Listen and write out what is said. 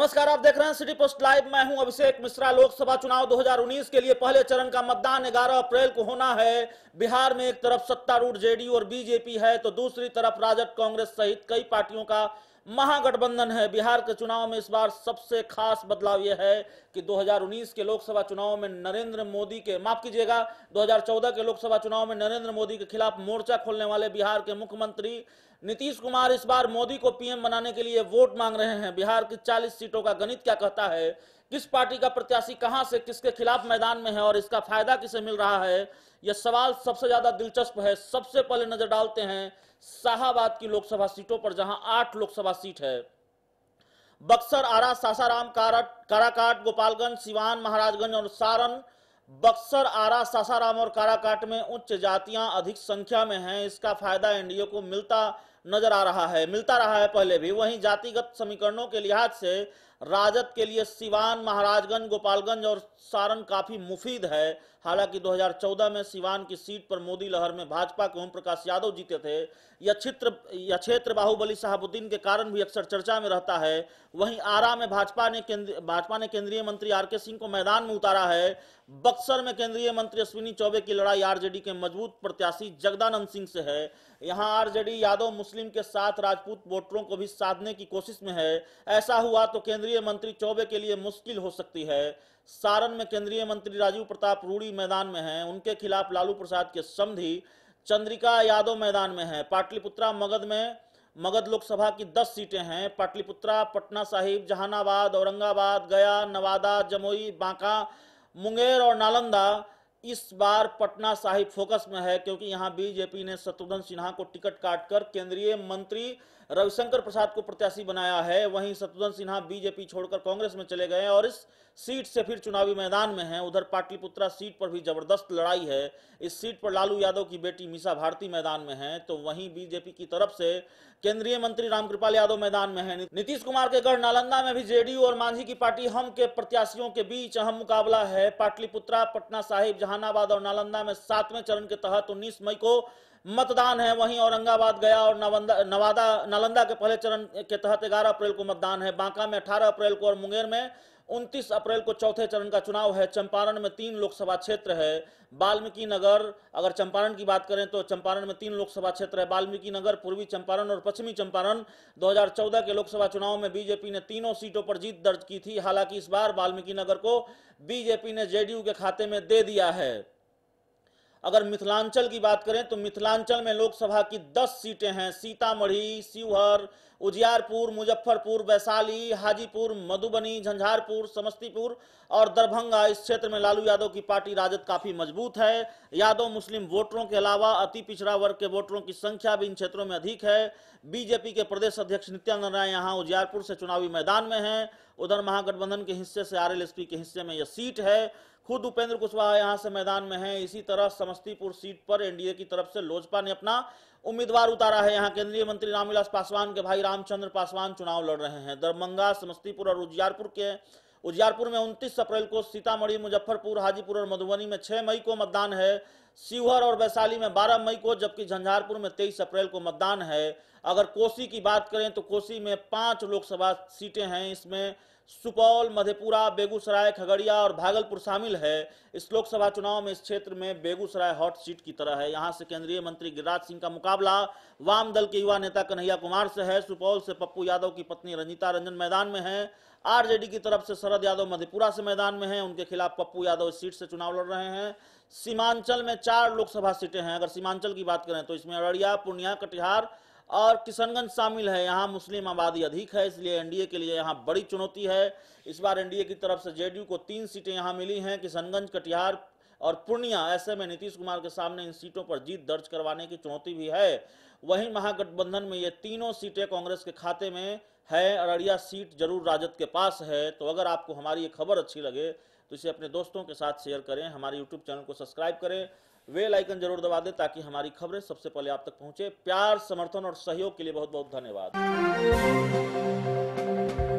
नमस्कार आप देख रहे हैं सिटी पोस्ट लाइव मैं हूं अभिषेक मिश्रा लोकसभा चुनाव 2019 के लिए पहले चरण का मतदान 11 अप्रैल को होना है बिहार में एक तरफ सत्तारूढ़ जेडीयू और बीजेपी है तो दूसरी तरफ राजद कांग्रेस सहित कई पार्टियों का महागठबंधन है बिहार के चुनाव में इस बार सबसे खास बदलाव यह है कि 2019 के लोकसभा चुनाव में नरेंद्र मोदी के माफ कीजिएगा 2014 के लोकसभा चुनाव में नरेंद्र मोदी के खिलाफ मोर्चा खोलने वाले बिहार के मुख्यमंत्री नीतीश कुमार इस बार मोदी को पीएम बनाने के लिए वोट मांग रहे हैं बिहार की चालीस सीटों का गणित क्या कहता है किस पार्टी का प्रत्याशी कहां से किसके खिलाफ मैदान में है और इसका फायदा किसे मिल रहा है यह सवाल सबसे ज्यादा दिलचस्प है सबसे पहले नजर डालते हैं शाहबाद की लोकसभा सीटों पर जहां आठ लोकसभा सीट है बक्सर आरा सासाराम काराकाट गोपालगंज सिवान महाराजगंज और सारण बक्सर आरा सासाराम और काराकाट में उच्च जातियां अधिक संख्या में हैं इसका फायदा एनडीए को मिलता नजर आ रहा है मिलता रहा है पहले भी वहीं जातिगत समीकरणों के लिहाज से राजद के लिए सिवान महाराजगंज गोपालगंज और सारण काफी मुफीद है हालांकि 2014 में सिवान की सीट पर मोदी लहर में भाजपा के ओम प्रकाश यादव जीते थे यह क्षेत्र यह क्षेत्र बाहुबली साहबुद्दीन के कारण भी अक्सर चर्चा में रहता है वहीं आरा में भाजपा ने भाजपा ने केंद्रीय मंत्री आर के सिंह को मैदान में उतारा है बक्सर में केंद्रीय मंत्री अश्विनी चौबे की लड़ाई आरजेडी के मजबूत प्रत्याशी जगदानंद सिंह से है यहां आरजेडी यादव मुस्लिम के साथ राजपूत वोटरों को भी साधने की कोशिश में है ऐसा हुआ तो केंद्रीय केंद्रीय मंत्री चौबे के लिए मुश्किल हो सकती है सारण में केंद्रीय मंत्री राजीव प्रताप रूड़ी मैदान में हैं उनके खिलाफ लालू प्रसाद के समधी चंद्रिका यादव मैदान में हैं पाटलिपुत्रा मगध में मगध लोकसभा की 10 सीटें हैं पाटलिपुत्रा पटना साहिब जहानाबाद औरंगाबाद गया नवादा जमुई बांका मुंगेर और नालंदा इस बार पटना साहिब फोकस में है क्योंकि यहां बीजेपी ने शत्रुघ्न सिन्हा को टिकट काटकर केंद्रीय मंत्री रविशंकर प्रसाद को प्रत्याशी बनाया है वहीं शत्रुघ्न सिन्हा बीजेपी छोड़कर कांग्रेस में चले गए और इस सीट से फिर चुनावी मैदान में हैं उधर पाटलिपुत्रा सीट पर भी जबरदस्त लड़ाई है इस सीट पर लालू यादव की बेटी मीसा भारती मैदान में है तो वहीं बीजेपी की तरफ से केंद्रीय मंत्री रामकृपाल यादव मैदान में है नीतीश कुमार के गढ़ नालंदा में भी जेडीयू और मांझी की पार्टी हम के प्रत्याशियों के बीच अहम मुकाबला है पाटलिपुत्रा पटना साहिब जहानाबाद और नालंदा में सातवें चरण के तहत उन्नीस मई को मतदान है वहीं औरंगाबाद गया और नवादा नालंदा के पहले चरण के तहत ग्यारह अप्रैल को मतदान है बांका में अठारह अप्रैल को और मुंगेर में उनतीस अप्रैल को चौथे चरण का चुनाव है चंपारण में तीन लोकसभा क्षेत्र है वाल्मीकि नगर अगर चंपारण की बात करें तो चंपारण में तीन लोकसभा क्षेत्र है वाल्मीकि नगर पूर्वी चंपारण और पश्चिमी चंपारण 2014 के लोकसभा चुनाव में बीजेपी ने तीनों सीटों पर जीत दर्ज की थी हालांकि इस बार वाल्मीकि नगर को बीजेपी ने जेडीयू के खाते में दे दिया है अगर मिथिलांचल की बात करें तो मिथिलांचल में लोकसभा की दस सीटें हैं सीतामढ़ी शिवहर उजियारपुर मुजफ्फरपुर वैशाली हाजीपुर मधुबनी झंझारपुर समस्तीपुर और दरभंगा इस क्षेत्र में लालू यादव की पार्टी राजद काफी मजबूत है यादव मुस्लिम वोटरों के अलावा अति पिछड़ा वर्ग के वोटरों की संख्या भी इन क्षेत्रों में अधिक है बीजेपी के प्रदेश अध्यक्ष नित्यानंद राय यहाँ उजियारपुर से चुनावी मैदान में है उधर महागठबंधन के हिस्से से आर के हिस्से में यह सीट है खुद उपेंद्र कुशवाहा यहाँ से मैदान में हैं इसी तरह समस्तीपुर सीट पर एनडीए की तरफ से लोजपा ने अपना उम्मीदवार उतारा है यहाँ केंद्रीय मंत्री रामविलास पासवान के भाई रामचंद्र पासवान चुनाव लड़ रहे हैं दरभंगा समस्तीपुर और उजियारपुर के उजियारपुर में उनतीस अप्रैल को सीतामढ़ी मुजफ्फरपुर हाजीपुर और मधुबनी में छह मई को मतदान है शिवहर और वैशाली में 12 मई को जबकि झंझारपुर में 23 अप्रैल को मतदान है अगर कोसी की बात करें तो कोसी में पांच लोकसभा सीटें हैं इसमें सुपौल मधेपुरा बेगूसराय खगड़िया और भागलपुर शामिल है इस लोकसभा चुनाव में इस क्षेत्र में बेगूसराय हॉट सीट की तरह है यहां से केंद्रीय मंत्री गिरिराज सिंह का मुकाबला वाम दल के युवा नेता कन्हैया कुमार से है सुपौल से पप्पू यादव की पत्नी रंजिता रंजन मैदान में है आरजेडी की तरफ से शरद यादव मधेपुरा से मैदान में है उनके खिलाफ पप्पू यादव इस सीट से चुनाव लड़ रहे हैं सीमांचल में चार लोकसभा सीटें हैं अगर सीमांचल की बात करें तो इसमें अररिया पूर्णिया कटिहार और किशनगंज शामिल है यहाँ मुस्लिम आबादी अधिक है इसलिए एनडीए के लिए यहाँ बड़ी चुनौती है इस बार एनडीए की तरफ से जेडीयू को तीन सीटें यहाँ मिली हैं किशनगंज कटिहार और पूर्णिया ऐसे में नीतीश कुमार के सामने इन सीटों पर जीत दर्ज करवाने की चुनौती भी है वहीं महागठबंधन में ये तीनों सीटें कांग्रेस के खाते में है अररिया सीट जरूर राजद के पास है तो अगर आपको हमारी ये खबर अच्छी लगे तो इसे अपने दोस्तों के साथ शेयर करें हमारे यूट्यूब चैनल को सब्सक्राइब करें वेल आइकन जरूर दबा दें ताकि हमारी खबरें सबसे पहले आप तक पहुंचे प्यार समर्थन और सहयोग के लिए बहुत बहुत धन्यवाद